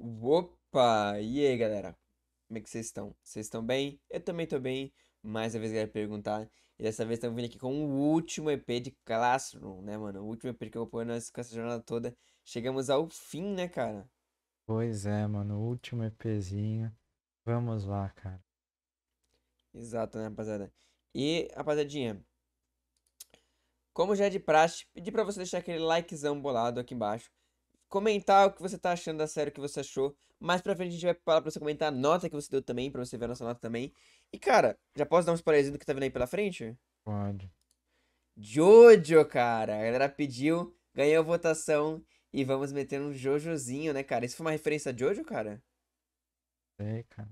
Opa! E aí, galera? Como é que vocês estão? Vocês estão bem? Eu também tô bem. Mais uma vez, galera, perguntar. E dessa vez estamos vindo aqui com o último EP de Classroom, né, mano? O último EP que eu pôr nessa essa jornada toda. Chegamos ao fim, né, cara? Pois é, mano. O último EPzinho. Vamos lá, cara. Exato, né, rapaziada? E, rapaziadinha, como já é de praxe, pedi pra você deixar aquele likezão bolado aqui embaixo comentar o que você tá achando da série, o que você achou. Mais pra frente a gente vai falar pra você comentar a nota que você deu também, pra você ver a nossa nota também. E, cara, já posso dar um spoilerzinho do que tá vindo aí pela frente? Pode. Jojo, cara. A galera pediu, ganhou a votação e vamos meter um Jojozinho, né, cara? Isso foi uma referência a Jojo, cara? é, cara.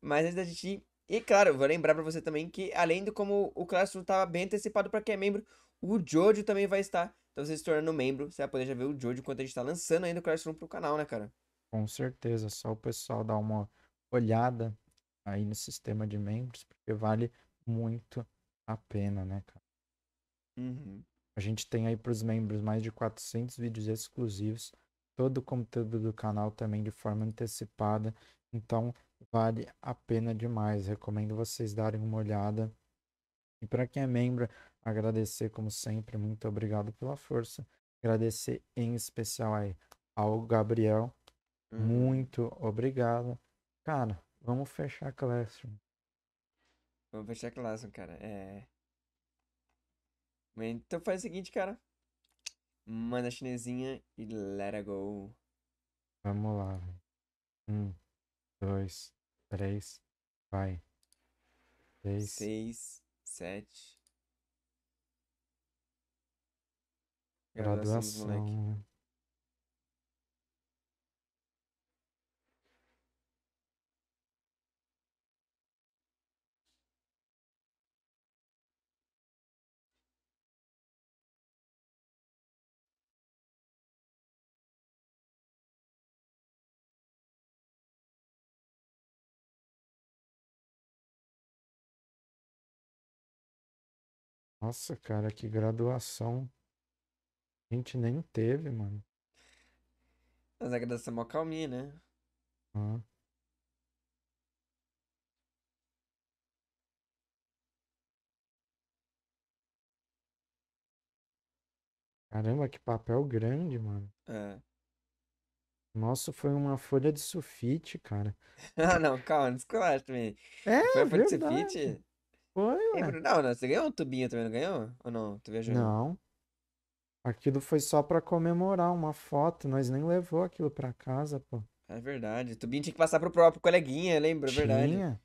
Mas antes da gente e claro, vou lembrar para você também que, além do como o Clássico tá bem antecipado para quem é membro, o Jojo também vai estar então, você se tornando membro, você vai poder já ver o Jojo enquanto a gente tá lançando ainda o Classroom pro canal, né, cara? Com certeza. Só o pessoal dar uma olhada aí no sistema de membros, porque vale muito a pena, né, cara? Uhum. A gente tem aí para os membros mais de 400 vídeos exclusivos, todo o conteúdo do canal também de forma antecipada, então vale a pena demais. Recomendo vocês darem uma olhada. E para quem é membro, Agradecer, como sempre, muito obrigado pela força. Agradecer em especial aí ao Gabriel. Uhum. Muito obrigado. Cara, vamos fechar a Classroom. Vamos fechar a Classroom, cara. É... Então faz o seguinte, cara. Manda a chinesinha e let it go. Vamos lá. Um, dois, três, vai. Seis, Seis sete, Graduação. Né? Nossa, cara, que graduação. A gente nem teve, mano. Mas agradecer é mó calminha, né? Ah. Caramba, que papel grande, mano. É. Nosso foi uma folha de sulfite, cara. ah, não, calma, desculpa também. É, foi uma folha de sulfite? Foi, mano. Não, não, você ganhou um tubinho também, não ganhou? Ou não? Tu viajou? Não. Aquilo foi só pra comemorar uma foto, nós nem levou aquilo pra casa, pô. É verdade. Tubinho tinha que passar pro próprio coleguinha, lembra? É verdade. Tinha.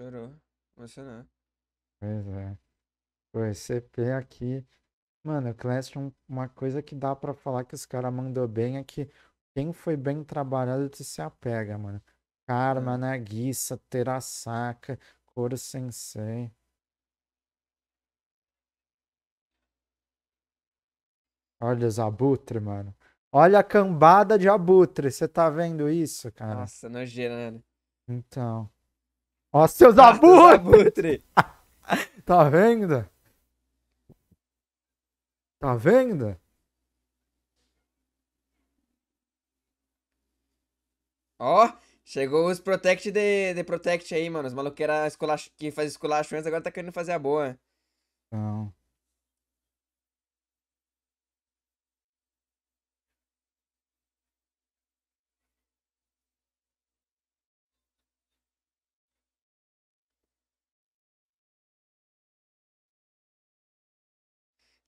Chorou. Você não. Pois é. O ECP aqui. Mano, Clash, uma coisa que dá para falar que os caras mandou bem é que quem foi bem trabalhado tu se apega, mano. Karma, é. Uhum. Nagisa, Terasaka, Koro Sensei. Olha os abutres, mano. Olha a cambada de abutre. Você tá vendo isso, cara? Nossa, nojeira. Né? Então. Ó, seus ah, abutres! tá vendo? Tá vendo? Ó, chegou os Protect de, de Protect aí, mano. Os maluqueiros que faz esculachões agora tá querendo fazer a boa. Não.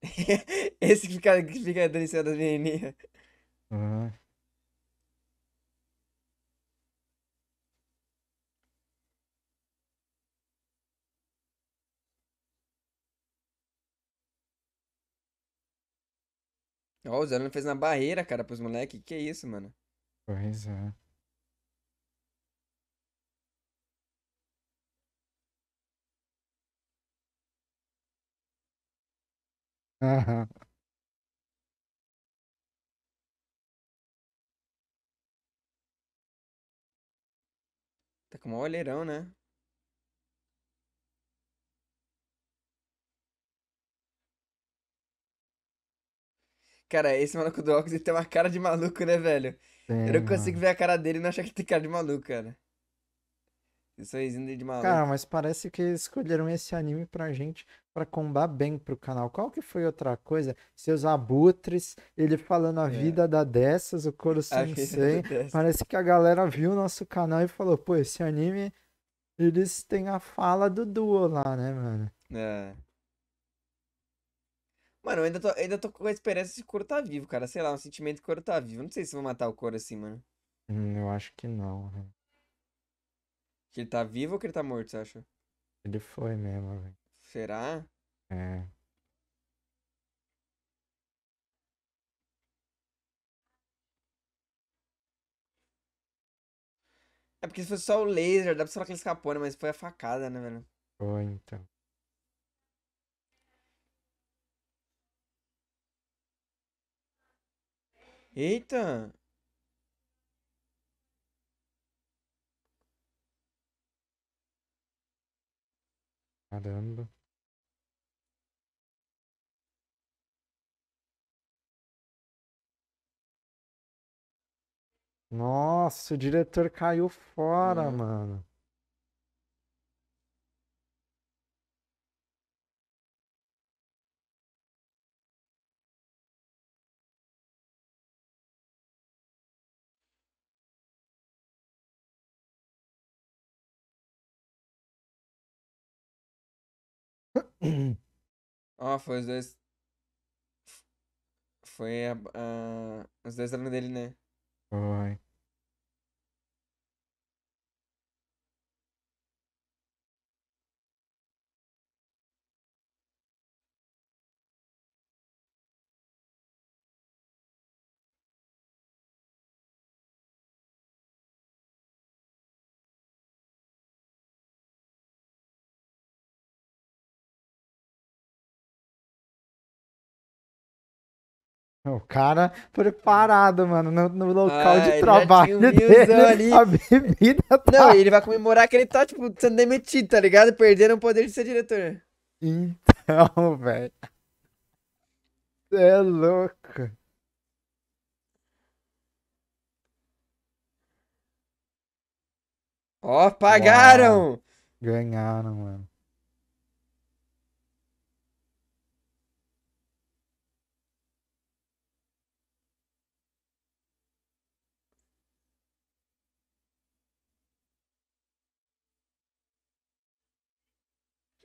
Esse que fica, que fica cima das menininhas. Uhum. Ó, o não fez na barreira, cara, pros moleque. Que isso, mano? Pois é. Tá com o maior olheirão, né? Cara, esse maluco do óculos, ele tem uma cara de maluco, né, velho? Eu não consigo mano. ver a cara dele e não achar que ele tem cara de maluco, cara sorrisinho de maluco. Cara, mas parece que escolheram esse anime pra gente pra combar bem pro canal. Qual que foi outra coisa? Seus abutres, ele falando a é. vida da dessas, o Coro Sensei. Parece que a galera viu o nosso canal e falou, pô, esse anime, eles têm a fala do duo lá, né, mano? É. Mano, eu ainda tô, ainda tô com a esperança de o Coro tá vivo, cara. Sei lá, um sentimento de o Coro tá vivo. Não sei se vou matar o Coro assim, mano. Hum, eu acho que não, né? Que ele tá vivo ou que ele tá morto, você acha? Ele foi mesmo, velho. Será? É. É porque se fosse só o laser, dá pra falar que ele escapou, né? Mas foi a facada, né, velho? Foi, então. Eita! Caramba. Nossa, o diretor caiu fora, hum. mano. Ah, foi os dois. Foi a, a, os dois alunos dele, né? Foi. O cara preparado, mano, no, no local ah, de trabalho dele, ali. a bebida tá... Não, ele vai comemorar que ele tá, tipo, sendo demitido, tá ligado? Perderam o poder de ser diretor. Então, velho. Você é louco. Ó, oh, pagaram! Uau. Ganharam, mano.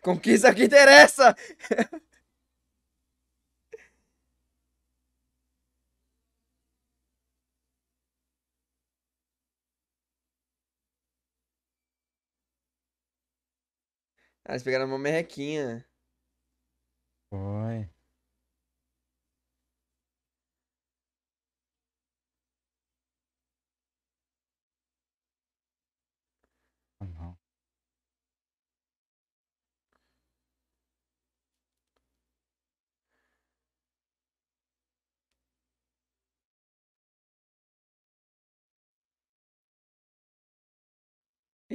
Conquista que interessa! ah, eles pegaram uma merrequinha. Foi.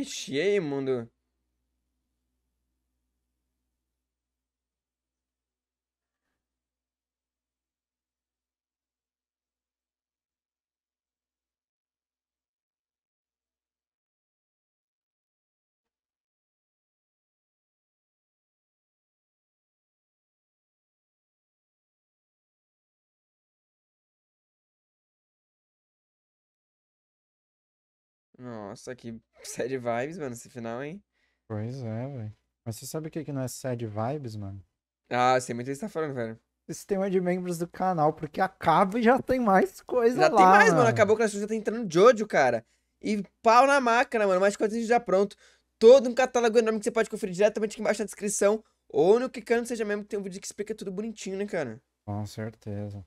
Ixi, e aí, mundo? Nossa, que sad vibes, mano, esse final, hein? Pois é, velho. Mas você sabe o que, que não é sad vibes, mano? Ah, sei muito o que você tá falando, velho. Sistema de membros do canal, porque acaba e já tem mais coisa já lá. Já tem mais, mano. mano. Acabou que a gente já tá entrando Jojo, cara. E pau na máquina, mano. Mais coisas já pronto. Todo um catálogo enorme que você pode conferir diretamente aqui embaixo na descrição. Ou no clicando, seja mesmo, que tem um vídeo que explica tudo bonitinho, né, cara? Com certeza.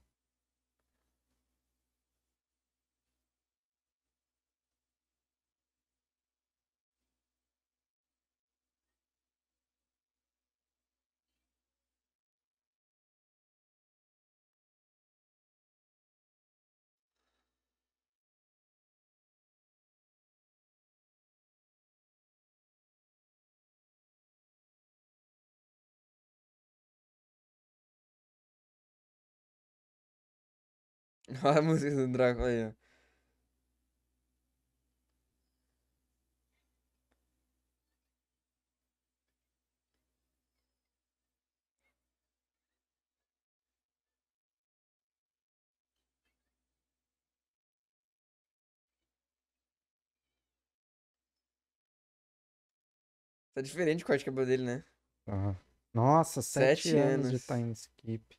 a música do Drácula aí, ó. Tá diferente o corte de cabelo dele, né? Nossa, sete, sete anos, anos de time skip.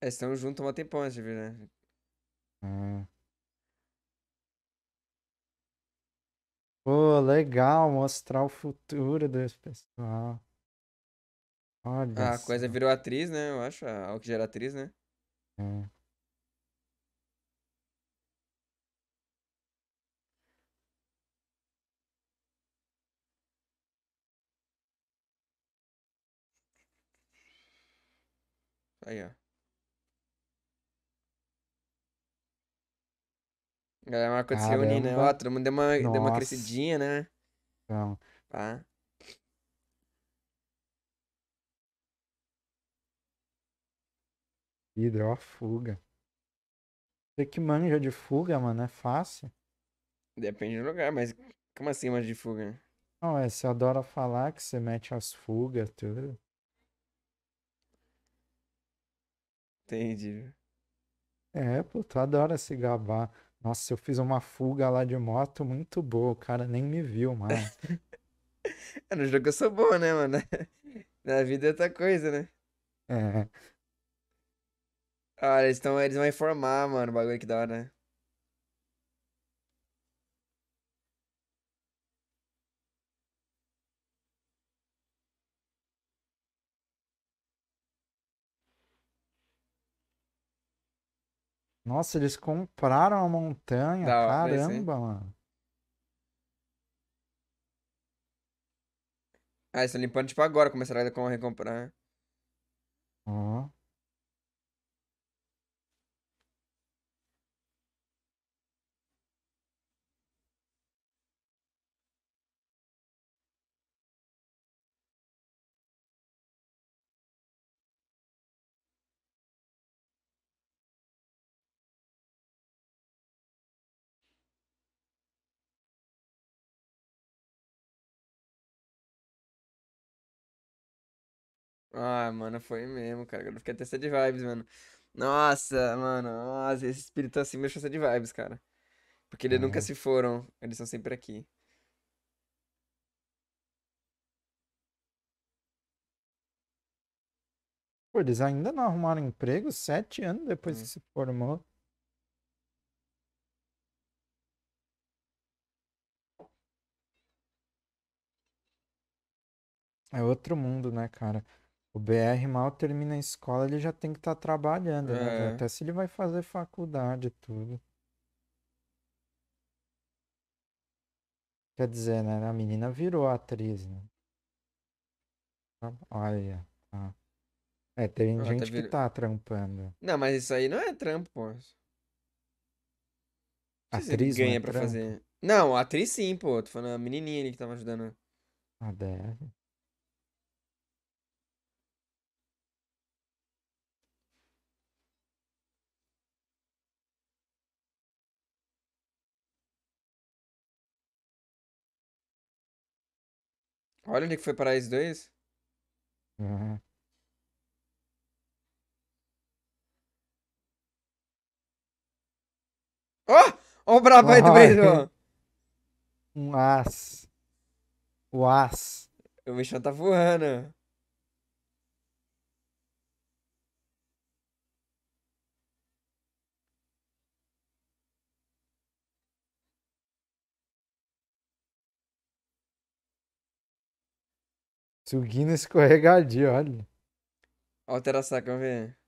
É, estão juntos há um tempão, de vir, né? Hum. Pô, legal mostrar o futuro desse pessoal. Olha. Ah, a coisa virou atriz, né? Eu acho. Ao que gera atriz, né? Hum. Aí, ó. galera é uma coisa se unir, né? Ó, todo mundo deu uma, deu uma crescidinha, né? Então. Pá. Hidro, ó, fuga. Você que manja de fuga, mano, é fácil. Depende do lugar, mas como assim manja de fuga? Não, é, você adora falar que você mete as fugas, tudo. Entendi. É, pô, tu adora se gabar. Nossa, eu fiz uma fuga lá de moto muito boa, o cara nem me viu mais. É, no jogo eu sou bom, né, mano? Na vida é outra coisa, né? É. Olha, ah, eles, tão, eles vão informar, mano, o bagulho que da hora, né? Nossa, eles compraram a montanha. Caramba, mano. Ah, eles estão limpando tipo agora, começaram a recomprar. Né? Ah, mano, foi mesmo, cara. Agora eu fiquei até sad vibes, mano. Nossa, mano, nossa, esse espírito assim me deixou sad vibes, cara. Porque eles nunca se foram, eles são sempre aqui. Pô, eles ainda não arrumaram emprego sete anos depois que hum. se formou. É outro mundo, né, cara? O BR mal termina a escola, ele já tem que estar tá trabalhando, né? É. Até se ele vai fazer faculdade e tudo. Quer dizer, né? A menina virou atriz, né? Então, olha, tá. É, tem Ela gente tá vir... que tá trampando. Não, mas isso aí não é trampo, pô. Atriz ganha não é pra trampo? fazer. Não, atriz sim, pô. Tô falando a menininha ali que tava ajudando. A DR. Olha onde é que foi parar esses dois. Uhum. Oh! Olha o brabo aí do beisebol. Um as. O as. O bichão tá voando. Suguinho escorregadio, olha. Altera a saca, vamos ver.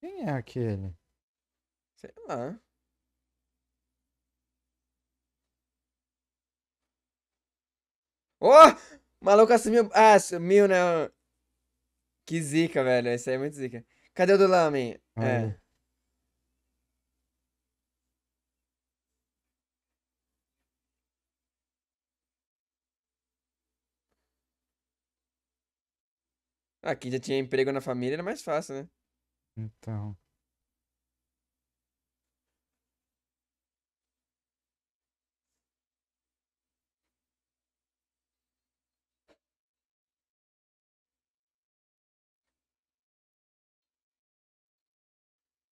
Quem é aquele? Sei lá. Oh! Maluco assumiu. Ah, assumiu, né? Que zica, velho. Isso aí é muito zica. Cadê o do Lame? É. Aqui ah, já tinha emprego na família, era mais fácil, né? Então.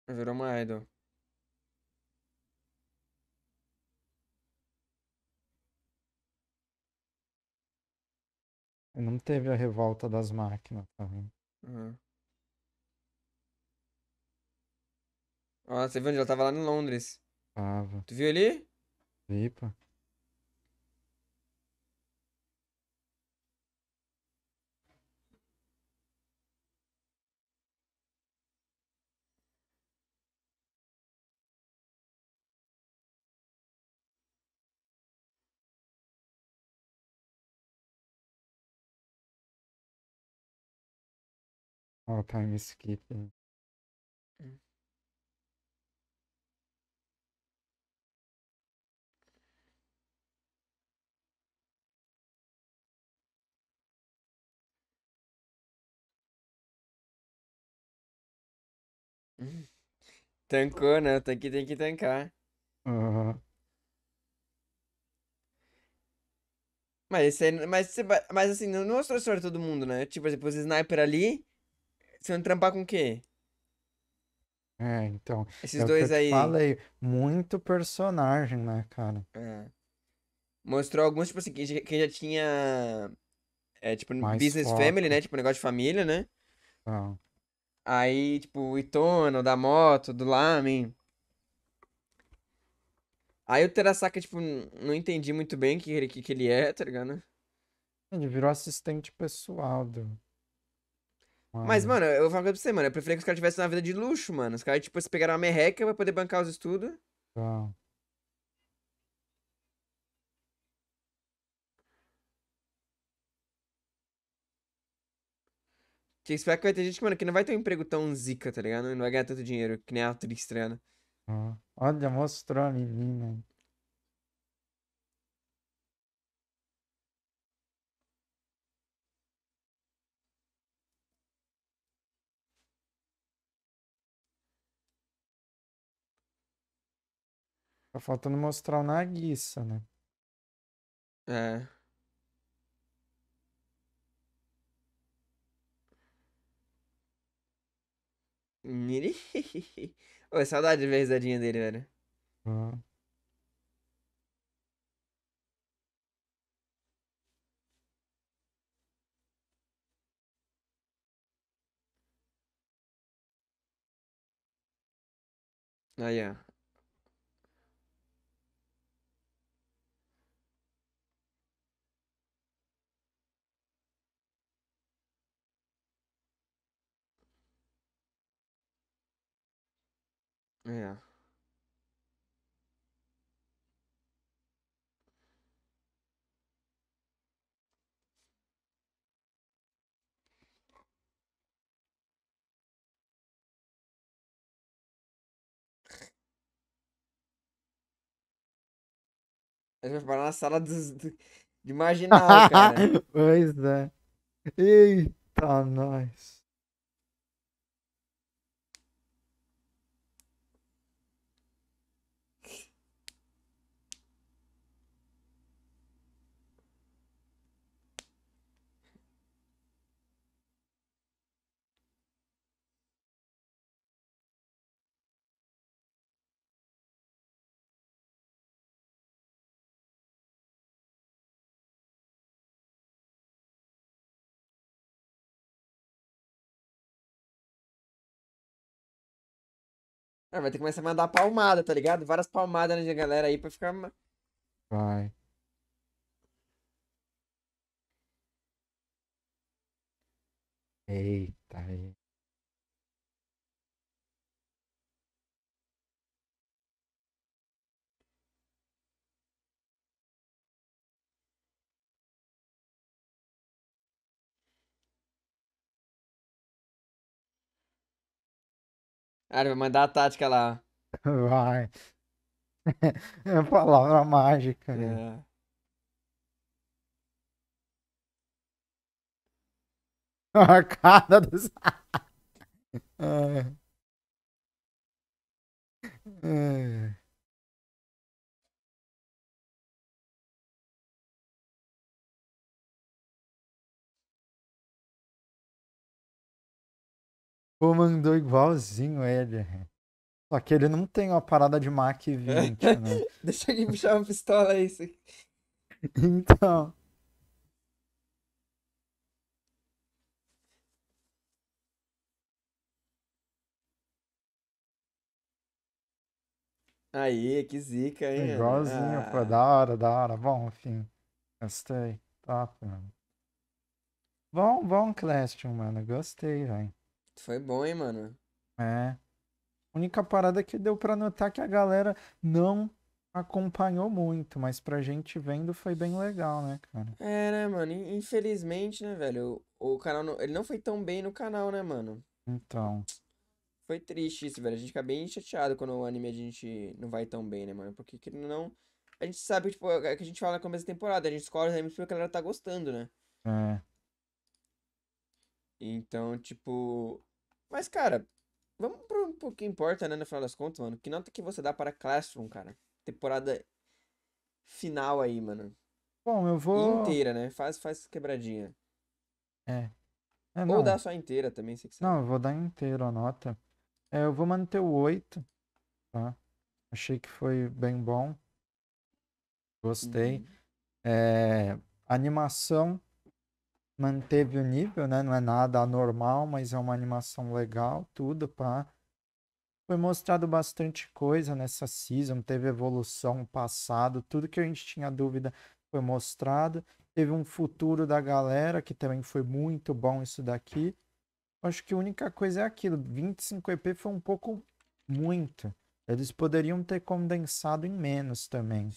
Virou uma idol. Não teve a revolta das máquinas também. Uhum. Ah, você viu onde ela tava lá em Londres? Tava. Tu viu ali? Vi, pô. Oh, time skip. É. É. Tancou, né? tem que tem que tancar. Uhum. Mas, esse aí, mas, mas assim, não mostrou é sobre todo mundo, né? Tipo, por exemplo, os sniper ali se não trampar com o quê? É, então. Esses é dois aí. Falei, muito personagem, né, cara? É. Mostrou alguns, tipo assim, que, que já tinha. É, tipo, Mais Business foco. Family, né? Tipo, negócio de família, né? Ah. Aí, tipo, o Itono, da moto, do Lamin. Aí o Terasaka, tipo, não entendi muito bem o que, que, que ele é, tá ligado? Ele virou assistente pessoal do. Mas, mano, eu vou falar pra você, mano. Eu preferia que os caras tivessem uma vida de luxo, mano. Os caras, tipo, se pegaram uma merreca pra poder bancar os estudos. Tá. Tinha que esperar que vai ter gente, mano, que não vai ter um emprego tão zica, tá ligado? Não vai ganhar tanto dinheiro que nem a atriz, tá ligado? Hum. Olha, mostrou a menina. Né? Tá faltando mostrar o Nagisa, né? É. oi saudade de ver a risadinha dele, velho. Ah. Aí, ó. É. A gente vai parar na sala dos, do, de marginal, cara. pois é. Eita, nós. Ah, vai ter que começar a mandar palmada, tá ligado? Várias palmadas na galera aí pra ficar. Vai. Eita, aí. Ah, vai mandar a tática lá. Vai. É a palavra mágica. Né? É. A cara dos. é. É. Pô, mandou igualzinho ele. Só que ele não tem uma parada de Mac 20, né? Deixa ele puxar uma pistola aí. Isso Então. Aí, que zica, hein? Igualzinho, ah. pô, da hora, da hora. Bom, enfim, gostei. Top, mano. Bom, bom Clash, mano, gostei, velho. Foi bom, hein, mano? É. A única parada que deu para notar que a galera não acompanhou muito, mas pra gente vendo foi bem legal, né, cara? É, né, mano? Infelizmente, né, velho? O, o canal, não, ele não foi tão bem no canal, né, mano? Então. Foi triste isso, velho. A gente fica bem chateado quando o anime a gente não vai tão bem, né, mano? Porque que não. A gente sabe, tipo, é, é que a gente fala no começo da temporada, a gente escolhe os animes porque a galera tá gostando, né? É. Então, tipo, mas, cara, vamos pro, pro que importa, né, no final das contas, mano. Que nota que você dá para Classroom, cara? Temporada final aí, mano. Bom, eu vou. Inteira, né? Faz, faz quebradinha. É. é Ou dá só inteira também, se quiser. Não, eu vou dar inteira a nota. É, eu vou manter o 8, tá? Achei que foi bem bom. Gostei. Uhum. É, animação, manteve o nível, né? Não é nada anormal, mas é uma animação legal, tudo, pá. Foi mostrado bastante coisa nessa season, teve evolução passado, tudo que a gente tinha dúvida foi mostrado. Teve um futuro da galera, que também foi muito bom isso daqui. Acho que a única coisa é aquilo, 25 EP foi um pouco muito. Eles poderiam ter condensado em menos também.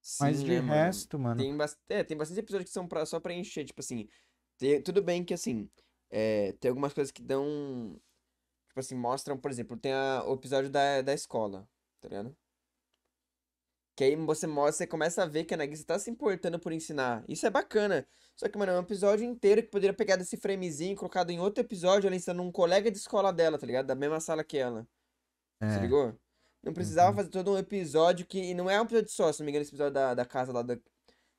Sim, Mas de né, mano? resto, mano. Tem, ba é, tem bastante episódios que são pra, só pra encher, tipo assim, tem, tudo bem que, assim, é, tem algumas coisas que dão. Tipo assim, mostram, por exemplo, tem a, o episódio da, da escola, tá ligado? Que aí você mostra, você começa a ver que a Nagisa tá se importando por ensinar. Isso é bacana. Só que, mano, é um episódio inteiro que poderia pegar desse framezinho colocado em outro episódio, ela ensinando um colega de escola dela, tá ligado? Da mesma sala que ela. É. Se ligou? Não precisava uhum. fazer todo um episódio que. E não é um episódio só, se não me engano, esse episódio da, da casa lá. Da...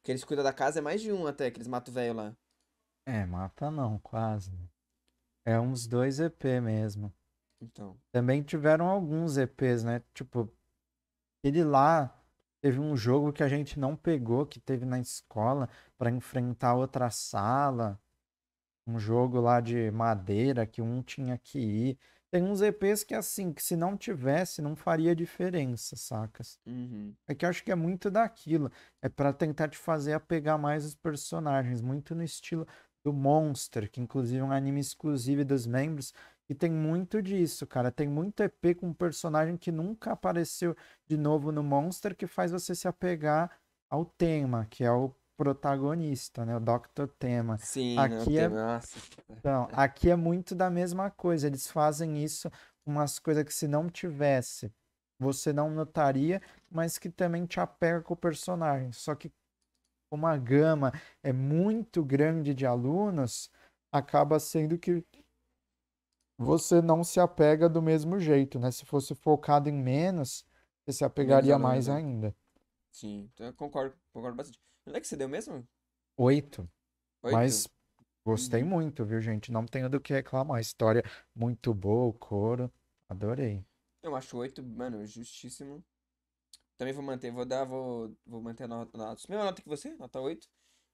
Que eles cuidam da casa é mais de um até, que eles matam o velho lá. É, mata não, quase. É uns dois EP mesmo. Então. Também tiveram alguns EPs, né? Tipo, ele lá teve um jogo que a gente não pegou, que teve na escola, para enfrentar outra sala. Um jogo lá de madeira que um tinha que ir. Tem uns EPs que, assim, que se não tivesse, não faria diferença, sacas? Uhum. É que eu acho que é muito daquilo. É para tentar te fazer apegar mais os personagens, muito no estilo do Monster, que inclusive é um anime exclusivo dos membros. E tem muito disso, cara. Tem muito EP com um personagem que nunca apareceu de novo no Monster, que faz você se apegar ao tema, que é o protagonista, né? O Dr. Tema. Sim, né? aqui é... Então, aqui é muito da mesma coisa. Eles fazem isso, umas coisas que se não tivesse, você não notaria, mas que também te apega com o personagem. Só que como a gama é muito grande de alunos, acaba sendo que você não se apega do mesmo jeito, né? Se fosse focado em menos, você se apegaria menos mais né? ainda. Sim, então eu concordo, concordo bastante. Quanto é que você deu mesmo? Oito. Oito? Mas gostei uhum. muito, viu, gente? Não tenho do que reclamar. História muito boa, o coro. Adorei. Eu acho oito, mano, justíssimo. Também vou manter, vou dar, vou, vou manter a nota, a mesma nota que você, nota 8.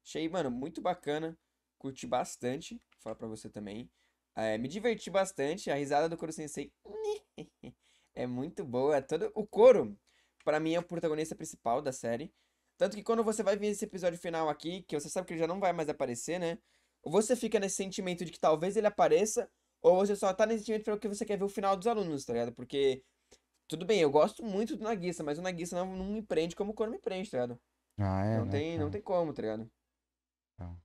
Achei, mano, muito bacana. Curti bastante. Vou falar pra você também. É, me diverti bastante. A risada do Koro Sensei é muito boa. Todo... O Koro, para mim, é o protagonista principal da série. Tanto que quando você vai ver esse episódio final aqui, que você sabe que ele já não vai mais aparecer, né? Ou você fica nesse sentimento de que talvez ele apareça, ou você só tá nesse sentimento que você quer ver o final dos alunos, tá ligado? Porque tudo bem, eu gosto muito do Naguiça, mas o Naguiça não, não me prende como o Kono me prende, tá ligado? Ah, é? Não, né? tem, não é. tem como, tá ligado? Tá.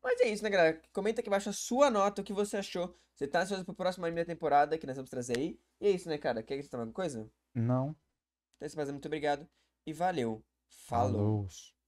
Mas é isso, né, galera? Comenta aqui embaixo a sua nota, o que você achou. Você tá ansioso pro próximo anime da temporada que nós vamos trazer aí. E é isso, né, cara? Quer acrescentar alguma coisa? Não. Então é isso, mas muito obrigado. E valeu. Falou. Falou.